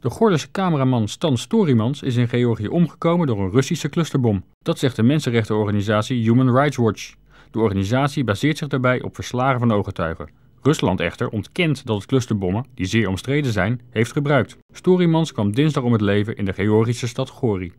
De Gordische cameraman Stan Storimans is in Georgië omgekomen door een Russische clusterbom. Dat zegt de mensenrechtenorganisatie Human Rights Watch. De organisatie baseert zich daarbij op verslagen van ooggetuigen. Rusland echter ontkent dat het clusterbommen, die zeer omstreden zijn, heeft gebruikt. Storimans kwam dinsdag om het leven in de Georgische stad Gori.